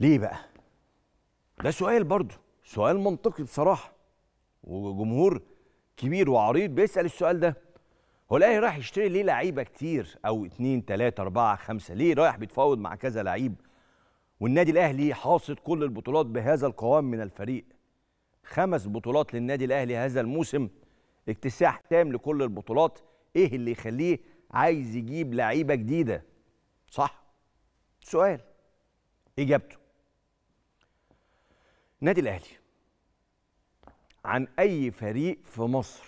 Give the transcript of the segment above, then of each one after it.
ليه بقى ده سؤال برضه سؤال منطقي بصراحه وجمهور كبير وعريض بيسال السؤال ده هو الاهلي رايح يشتري ليه لعيبه كتير او اتنين تلاتة أربعة خمسة ليه رايح بيتفاوض مع كذا لعيب والنادي الاهلي حاصد كل البطولات بهذا القوام من الفريق خمس بطولات للنادي الاهلي هذا الموسم اكتساح تام لكل البطولات ايه اللي يخليه عايز يجيب لعيبه جديده صح سؤال اجابته نادي الاهلي عن اي فريق في مصر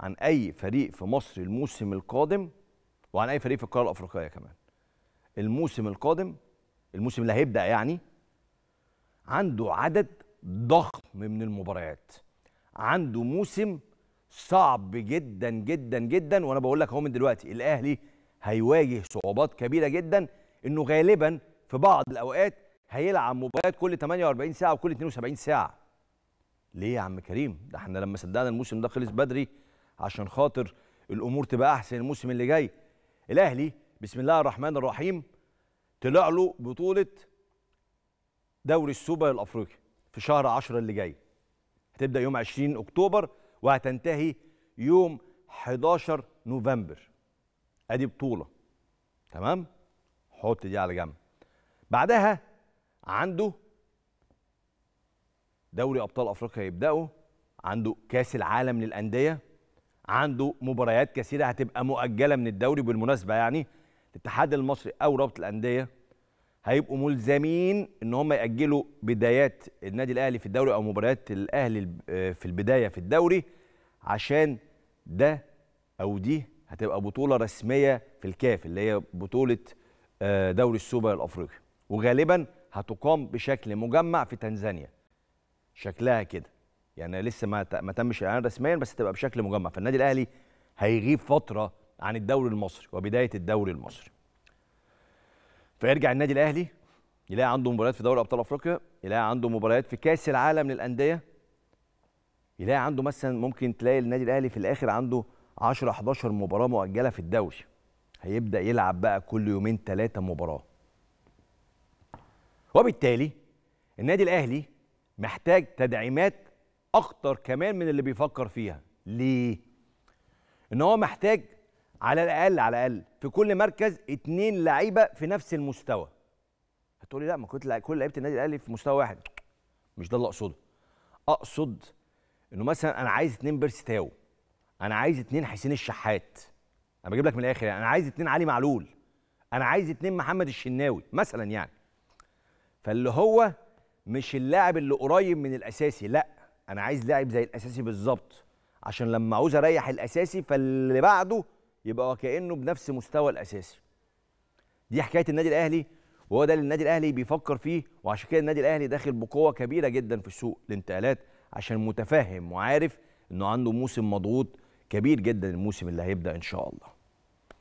عن اي فريق في مصر الموسم القادم وعن اي فريق في القاره الافريقيه كمان الموسم القادم الموسم اللي هيبدا يعني عنده عدد ضخم من المباريات عنده موسم صعب جدا جدا جدا وانا بقول لك اهو من دلوقتي الاهلي هيواجه صعوبات كبيره جدا انه غالبا في بعض الاوقات هيلعب مباريات كل 48 ساعه وكل 72 ساعه ليه يا عم كريم ده احنا لما صدقنا الموسم ده خلص بدري عشان خاطر الامور تبقى احسن الموسم اللي جاي الاهلي بسم الله الرحمن الرحيم طلع له بطوله دوري السوبر الافريقي في شهر 10 اللي جاي هتبدا يوم 20 اكتوبر وهتنتهي يوم 11 نوفمبر ادي بطوله تمام حط دي على جنب بعدها عنده دوري ابطال افريقيا هيبداوا عنده كاس العالم للانديه عنده مباريات كثيره هتبقى مؤجله من الدوري بالمناسبه يعني الاتحاد المصري او رابطه الانديه هيبقوا ملزمين ان هم ياجلوا بدايات النادي الاهلي في الدوري او مباريات الاهلي آه، في البدايه في الدوري عشان ده او دي هتبقى بطوله رسميه في الكاف اللي هي بطوله آه، دوري السوبر الافريقي وغالبا هتقام بشكل مجمع في تنزانيا شكلها كده يعني لسه ما ما تمش الاعلان رسميا بس تبقى بشكل مجمع فالنادي الاهلي هيغيب فتره عن الدوري المصري وبدايه الدوري المصري فيرجع النادي الاهلي يلاقي عنده مباريات في دوري ابطال افريقيا يلاقي عنده مباريات في كاس العالم للانديه يلاقي عنده مثلا ممكن تلاقي النادي الاهلي في الاخر عنده 10 11 مباراه مؤجله في الدوري هيبدا يلعب بقى كل يومين ثلاثه مباراه وبالتالي النادي الاهلي محتاج تدعيمات اكتر كمان من اللي بيفكر فيها ليه ان هو محتاج على الاقل على الاقل في كل مركز اتنين لعيبه في نفس المستوى هتقولي لا ما كنت لعب كل لعيبه النادي الاهلي في مستوى واحد مش ده اللي اقصده اقصد انه مثلا انا عايز اتنين بيرستاو انا عايز اتنين حسين الشحات انا بجيب لك من الاخر يعني انا عايز اتنين علي معلول انا عايز اتنين محمد الشناوي مثلا يعني فاللي هو مش اللاعب اللي قريب من الاساسي لا انا عايز لاعب زي الاساسي بالظبط عشان لما عاوز اريح الاساسي فاللي بعده يبقى وكانه بنفس مستوى الاساسي دي حكايه النادي الاهلي وهو ده اللي النادي الاهلي بيفكر فيه وعشان كده النادي الاهلي داخل بقوه كبيره جدا في سوق الانتقالات عشان متفهم وعارف انه عنده موسم مضغوط كبير جدا الموسم اللي هيبدا ان شاء الله